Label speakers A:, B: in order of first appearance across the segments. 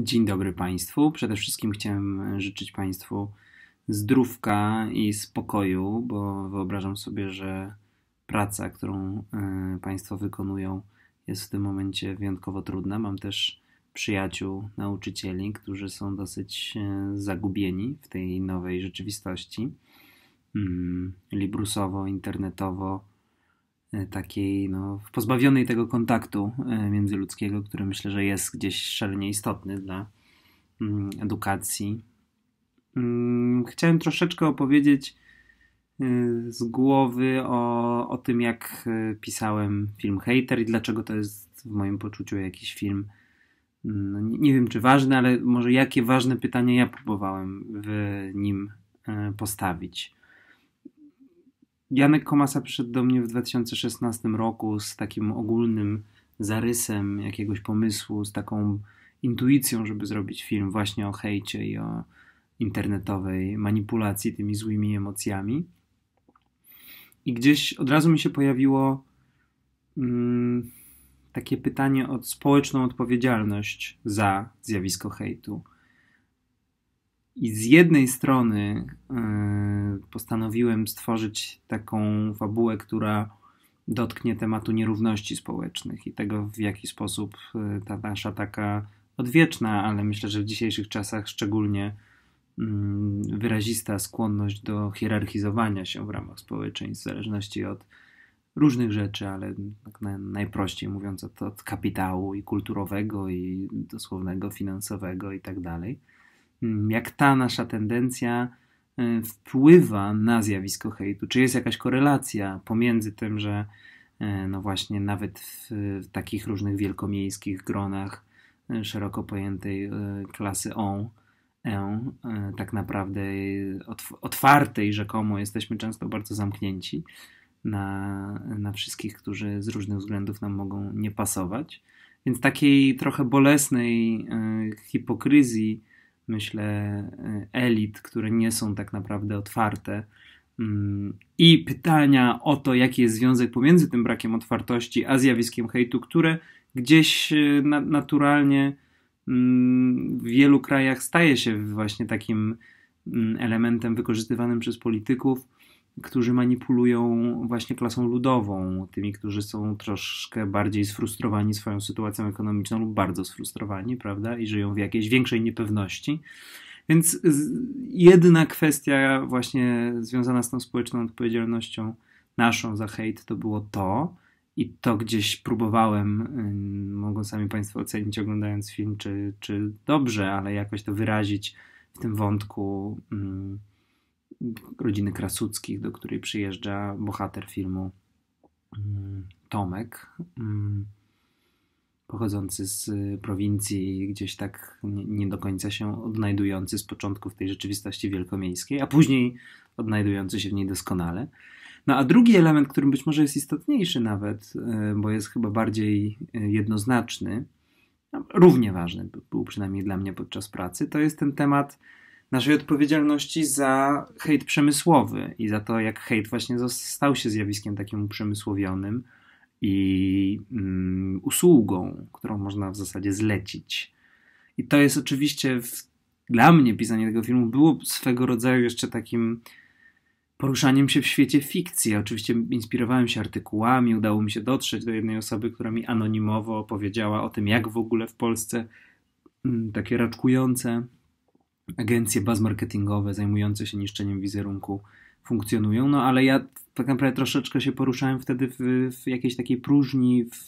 A: Dzień dobry Państwu. Przede wszystkim chciałem życzyć Państwu zdrówka i spokoju, bo wyobrażam sobie, że praca, którą e, Państwo wykonują, jest w tym momencie wyjątkowo trudna. Mam też przyjaciół, nauczycieli, którzy są dosyć e, zagubieni w tej nowej rzeczywistości. Mm, librusowo, internetowo, E, takiej no, pozbawionej tego kontaktu e, międzyludzkiego, który myślę, że jest gdzieś szalenie istotny dla mm, edukacji. Mm, chciałem troszeczkę opowiedzieć e, z głowy o, o tym, jak pisałem film Hater i dlaczego to jest w moim poczuciu jakiś film. Mm, no, nie wiem, czy ważny, ale może jakie ważne pytania ja próbowałem w nim postawić. Janek Komasa przyszedł do mnie w 2016 roku z takim ogólnym zarysem jakiegoś pomysłu, z taką intuicją, żeby zrobić film właśnie o hejcie i o internetowej manipulacji tymi złymi emocjami. I gdzieś od razu mi się pojawiło mm, takie pytanie o społeczną odpowiedzialność za zjawisko hejtu i z jednej strony e, postanowiłem stworzyć taką fabułę, która dotknie tematu nierówności społecznych i tego, w jaki sposób e, ta nasza taka odwieczna, ale myślę, że w dzisiejszych czasach szczególnie mm, wyrazista skłonność do hierarchizowania się w ramach społeczeństw, w zależności od różnych rzeczy, ale tak najprościej mówiąc, od, od kapitału i kulturowego, i dosłownego, finansowego i tak dalej. Mm, jak ta nasza tendencja y, wpływa na zjawisko hejtu? Czy jest jakaś korelacja pomiędzy tym, że y, no właśnie nawet w takich różnych wielkomiejskich gronach y, szeroko pojętej klasy on, e, tak naprawdę otwartej rzekomo jesteśmy często bardzo zamknięci na, na wszystkich, którzy z różnych względów nam mogą nie pasować. Więc takiej trochę bolesnej hipokryzji myślę, e, elit, które nie są tak naprawdę otwarte. Mm, I pytania o to, jaki jest związek pomiędzy tym brakiem otwartości a zjawiskiem hejtu, które gdzieś e, naturalnie mm, w wielu krajach staje się właśnie takim mm, elementem wykorzystywanym przez polityków którzy manipulują właśnie klasą ludową, tymi, którzy są troszkę bardziej sfrustrowani swoją sytuacją ekonomiczną lub bardzo sfrustrowani, prawda, i żyją w jakiejś większej niepewności. Więc jedna kwestia właśnie związana z tą społeczną odpowiedzialnością naszą za hejt to było to, i to gdzieś próbowałem, mogą sami Państwo ocenić oglądając film, czy, czy dobrze, ale jakoś to wyrazić w tym wątku rodziny Krasuckich, do której przyjeżdża bohater filmu mm, Tomek, mm, pochodzący z y, prowincji, gdzieś tak nie do końca się odnajdujący z początku w tej rzeczywistości wielkomiejskiej, a później odnajdujący się w niej doskonale. No a drugi element, który być może jest istotniejszy nawet, y, bo jest chyba bardziej y, jednoznaczny, no, równie ważny był przynajmniej dla mnie podczas pracy, to jest ten temat naszej odpowiedzialności za hejt przemysłowy i za to, jak hejt właśnie stał się zjawiskiem takim uprzemysłowionym i mm, usługą, którą można w zasadzie zlecić. I to jest oczywiście w, dla mnie pisanie tego filmu było swego rodzaju jeszcze takim poruszaniem się w świecie fikcji. Oczywiście inspirowałem się artykułami, udało mi się dotrzeć do jednej osoby, która mi anonimowo opowiedziała o tym, jak w ogóle w Polsce mm, takie raczkujące agencje baz marketingowe zajmujące się niszczeniem wizerunku funkcjonują, no ale ja tak naprawdę troszeczkę się poruszałem wtedy w, w jakiejś takiej próżni w,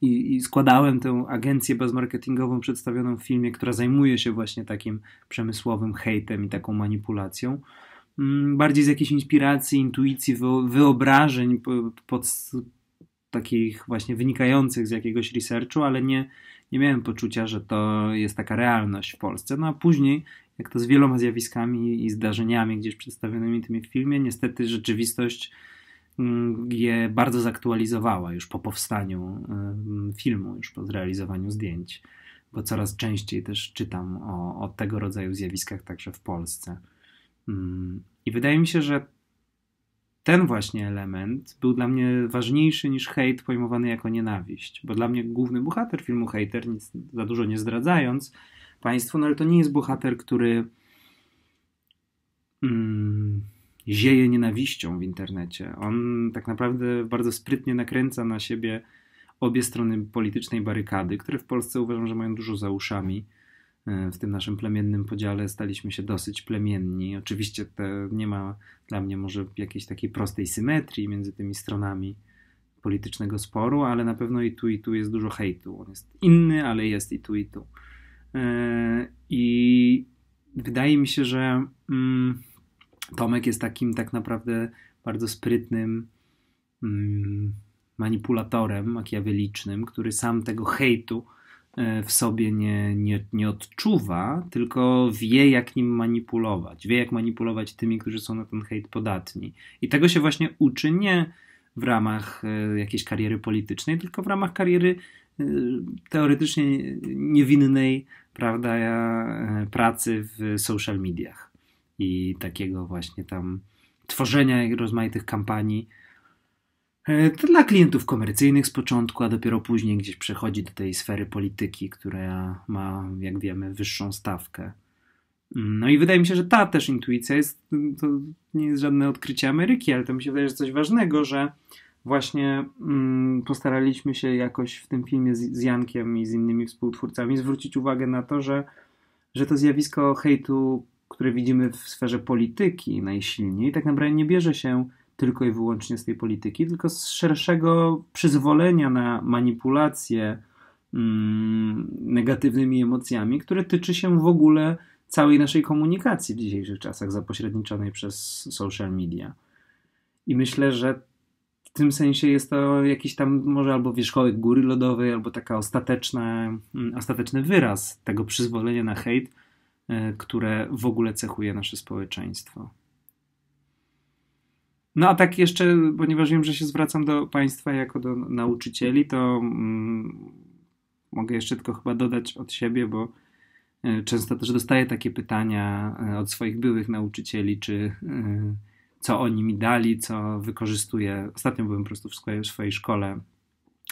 A: i, i, składałem tę agencję bezmarketingową przedstawioną w filmie, która zajmuje się właśnie takim przemysłowym hejtem i taką manipulacją. Mm, bardziej z jakiejś inspiracji, intuicji, wyobrażeń pod, takich właśnie wynikających z jakiegoś researchu, ale nie, nie miałem poczucia, że to jest taka realność w Polsce. No a później, jak to z wieloma zjawiskami i zdarzeniami gdzieś przedstawionymi tymi w filmie, niestety rzeczywistość mm, je bardzo zaktualizowała już po powstaniu mm, filmu, już po zrealizowaniu zdjęć, bo coraz częściej też czytam o, o tego rodzaju zjawiskach także w Polsce. Mm, I wydaje mi się, że ten właśnie element był dla mnie ważniejszy niż hejt pojmowany jako nienawiść, bo dla mnie główny bohater filmu Hater, nic za dużo nie zdradzając Państwu, no ale to nie jest bohater, który mm, zieje nienawiścią w internecie. On tak naprawdę bardzo sprytnie nakręca na siebie obie strony politycznej barykady, które w Polsce uważam, że mają dużo za uszami E, w tym naszym plemiennym podziale staliśmy się dosyć plemienni. Oczywiście nie ma dla mnie może jakiejś takiej prostej symetrii między tymi stronami politycznego sporu, ale na pewno i tu, i tu jest dużo hejtu. On jest inny, ale jest i tu, i tu. E, I wydaje mi się, że mm, Tomek jest takim tak naprawdę bardzo sprytnym mm, manipulatorem makiawelicznym, który sam tego hejtu E, w sobie nie, nie, nie odczuwa, tylko wie, jak nim manipulować. Wie, jak manipulować tymi, którzy są na ten hejt podatni. I tego się właśnie uczy nie w ramach e, jakiejś kariery politycznej, tylko w ramach kariery e, teoretycznie niewinnej prawda, pracy w social mediach i takiego właśnie tam tworzenia rozmaitych kampanii E, to dla klientów komercyjnych z początku, a dopiero później gdzieś przechodzi do tej sfery polityki, która ma, jak wiemy, wyższą stawkę. No i wydaje mi się, że ta też intuicja jest, to nie jest żadne odkrycie Ameryki, ale to mi się wydaje, że coś ważnego, że właśnie mm, postaraliśmy się jakoś w tym filmie z, z, Jankiem i z innymi współtwórcami zwrócić uwagę na to, że, że to zjawisko hejtu, które widzimy w sferze polityki najsilniej, tak naprawdę nie bierze się tylko i wyłącznie z tej polityki, tylko z szerszego przyzwolenia na manipulację mm, negatywnymi emocjami, które tyczy się w ogóle całej naszej komunikacji w dzisiejszych czasach, zapośredniczonej przez social media. I myślę, że w tym sensie jest to jakiś tam może albo wierzchołek góry lodowej, albo taka ostateczna, mm, ostateczny wyraz tego przyzwolenia na hejt, e, które w ogóle cechuje nasze społeczeństwo. No a tak jeszcze, ponieważ wiem, że się zwracam do Państwa jako do nauczycieli, to mm, mogę jeszcze tylko chyba dodać od siebie, bo e, często też dostaję takie pytania e, od swoich byłych nauczycieli, czy e, co oni mi dali, co wykorzystuję. Ostatnio byłem po prostu w swojej szkole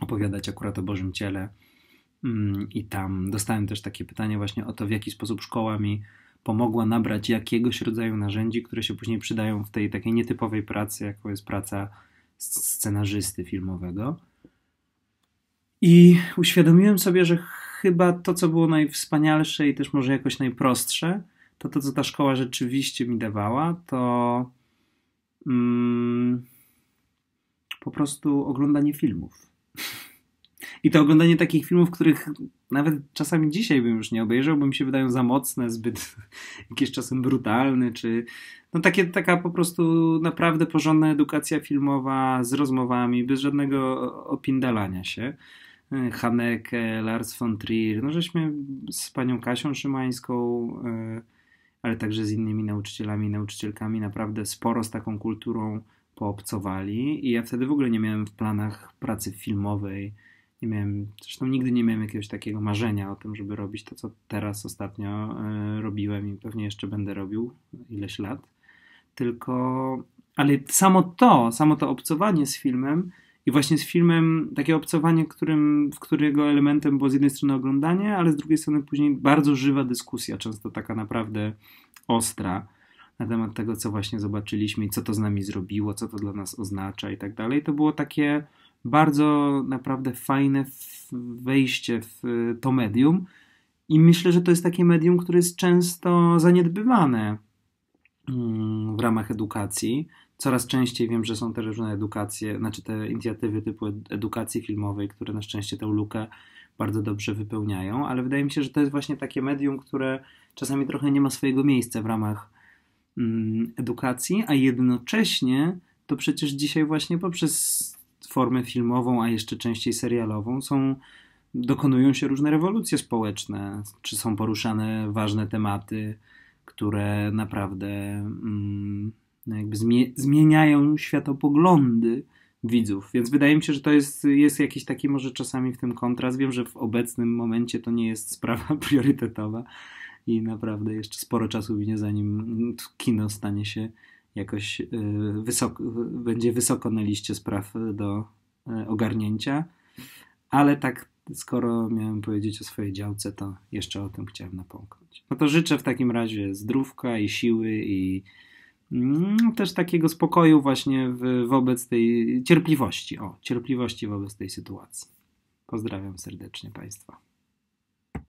A: opowiadać akurat o Bożym Ciele mm, i tam dostałem też takie pytanie właśnie o to, w jaki sposób szkoła mi pomogła nabrać jakiegoś rodzaju narzędzi, które się później przydają w tej takiej nietypowej pracy, jaką jest praca scenarzysty filmowego. I uświadomiłem sobie, że chyba to, co było najwspanialsze i też może jakoś najprostsze, to to, co ta szkoła rzeczywiście mi dawała, to mm, po prostu oglądanie filmów. I to oglądanie takich filmów, których nawet czasami dzisiaj bym już nie obejrzał, bo mi się wydają za mocne, zbyt jakieś czasem brutalne, czy no takie, taka po prostu naprawdę porządna edukacja filmowa z rozmowami, bez żadnego opindalania się. E, Haneke, Lars von Trier, no żeśmy z panią Kasią Szymańską, e, ale także z innymi nauczycielami i nauczycielkami naprawdę sporo z taką kulturą poobcowali i ja wtedy w ogóle nie miałem w planach pracy filmowej, nie miałem, zresztą nigdy nie miałem jakiegoś takiego marzenia o tym, żeby robić to, co teraz ostatnio e, robiłem i pewnie jeszcze będę robił ileś lat. Tylko, ale samo to, samo to obcowanie z filmem i właśnie z filmem takie obcowanie, którym, w którego elementem było z jednej strony oglądanie, ale z drugiej strony później bardzo żywa dyskusja, często taka naprawdę ostra na temat tego, co właśnie zobaczyliśmy i co to z nami zrobiło, co to dla nas oznacza i tak dalej. To było takie bardzo naprawdę fajne wejście w to medium. I myślę, że to jest takie medium, które jest często zaniedbywane mm, w ramach edukacji. Coraz częściej wiem, że są te różne edukacje, znaczy te inicjatywy typu edukacji filmowej, które na szczęście tę lukę bardzo dobrze wypełniają, ale wydaje mi się, że to jest właśnie takie medium, które czasami trochę nie ma swojego miejsca w ramach mm, edukacji, a jednocześnie to przecież dzisiaj właśnie poprzez formę filmową, a jeszcze częściej serialową, są, dokonują się różne rewolucje społeczne, czy są poruszane ważne tematy, które naprawdę mm, no jakby zmieniają światopoglądy widzów. Więc wydaje mi się, że to jest, jest jakiś taki może czasami w tym kontrast. Wiem, że w obecnym momencie to nie jest sprawa priorytetowa i naprawdę jeszcze sporo czasu minie zanim kino stanie się jakoś y, wysoko, będzie wysoko na liście spraw do y, ogarnięcia. Ale tak, skoro miałem powiedzieć o swojej działce, to jeszcze o tym chciałem napomknąć. No to życzę w takim razie zdrówka i siły i no, też takiego spokoju właśnie w, wobec tej cierpliwości. O, cierpliwości wobec tej sytuacji. Pozdrawiam serdecznie Państwa.